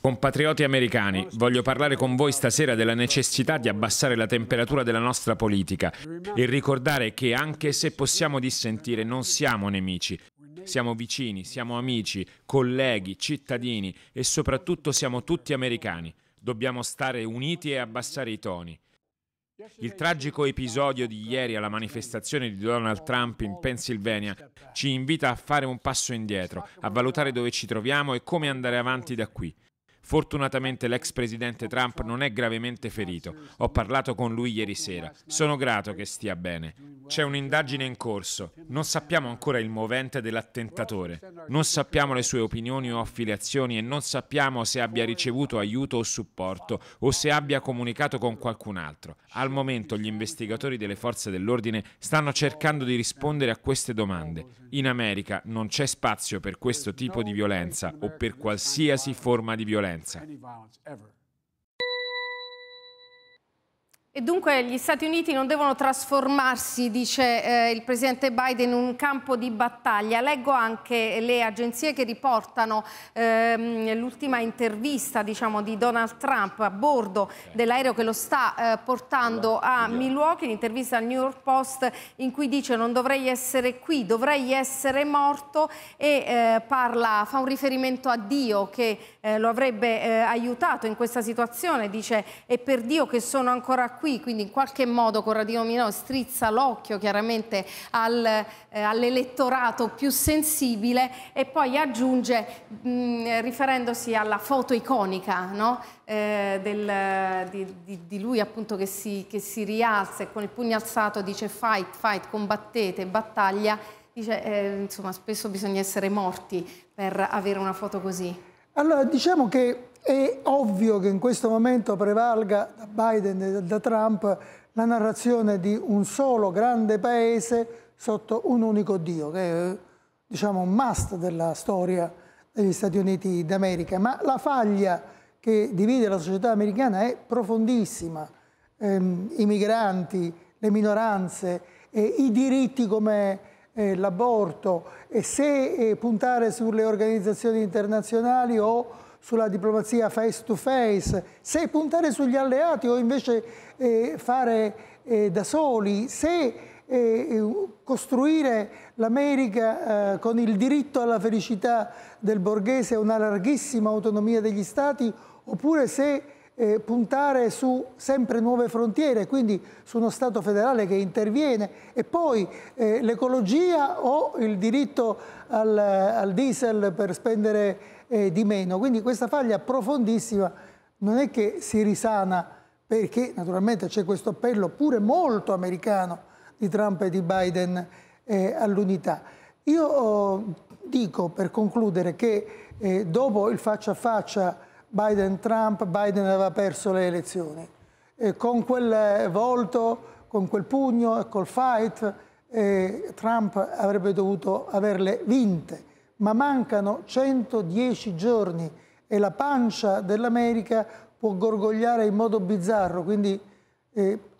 Compatrioti americani, voglio parlare con voi stasera della necessità di abbassare la temperatura della nostra politica e ricordare che anche se possiamo dissentire non siamo nemici, siamo vicini, siamo amici, colleghi, cittadini e soprattutto siamo tutti americani. Dobbiamo stare uniti e abbassare i toni. Il tragico episodio di ieri alla manifestazione di Donald Trump in Pennsylvania ci invita a fare un passo indietro, a valutare dove ci troviamo e come andare avanti da qui. Fortunatamente l'ex presidente Trump non è gravemente ferito. Ho parlato con lui ieri sera. Sono grato che stia bene. C'è un'indagine in corso. Non sappiamo ancora il movente dell'attentatore. Non sappiamo le sue opinioni o affiliazioni e non sappiamo se abbia ricevuto aiuto o supporto o se abbia comunicato con qualcun altro. Al momento gli investigatori delle forze dell'ordine stanno cercando di rispondere a queste domande. In America non c'è spazio per questo tipo di violenza o per qualsiasi forma di violenza. violenza. E dunque gli Stati Uniti non devono trasformarsi, dice eh, il presidente Biden, in un campo di battaglia. Leggo anche le agenzie che riportano ehm, l'ultima intervista diciamo, di Donald Trump a bordo dell'aereo che lo sta eh, portando a Milwaukee, l'intervista al New York Post in cui dice non dovrei essere qui, dovrei essere morto e eh, parla, fa un riferimento a Dio che eh, lo avrebbe eh, aiutato in questa situazione, dice è per Dio che sono ancora qui qui, quindi in qualche modo Corradino Minò strizza l'occhio chiaramente al, eh, all'elettorato più sensibile e poi aggiunge, mh, mm, riferendosi alla foto iconica no? eh, del, di, di, di, lui appunto che si, che si rialza e con il pugno alzato dice fight, fight, combattete, battaglia, dice eh, insomma spesso bisogna essere morti per avere una foto così. Allora diciamo che è ovvio che in questo momento prevalga da Biden e da Trump la narrazione di un solo grande paese sotto un unico Dio, che è diciamo, un must della storia degli Stati Uniti d'America. Ma la faglia che divide la società americana è profondissima. Ehm, I migranti, le minoranze, eh, i diritti come eh, l'aborto, e se eh, puntare sulle organizzazioni internazionali o sulla diplomazia face to face, se puntare sugli alleati o invece eh, fare eh, da soli, se eh, eh costruire l'America eh, con il diritto alla felicità del borghese e una larghissima autonomia degli stati, oppure se eh, puntare su sempre nuove frontiere, quindi su uno Stato federale che interviene e poi eh, l'ecologia o il diritto al, al diesel per spendere eh, di meno. Quindi questa faglia profondissima non è che si risana perché naturalmente c'è questo appello pure molto americano di Trump e di Biden eh, all'unità. Io oh, dico per concludere che eh, dopo il faccia a faccia Biden-Trump, Biden aveva perso le elezioni. E con quel eh, volto, con quel pugno e col fight, eh, Trump avrebbe dovuto averle vinte, ma mancano 110 giorni e la pancia dell'America può gorgogliare in modo bizzarro, quindi eh,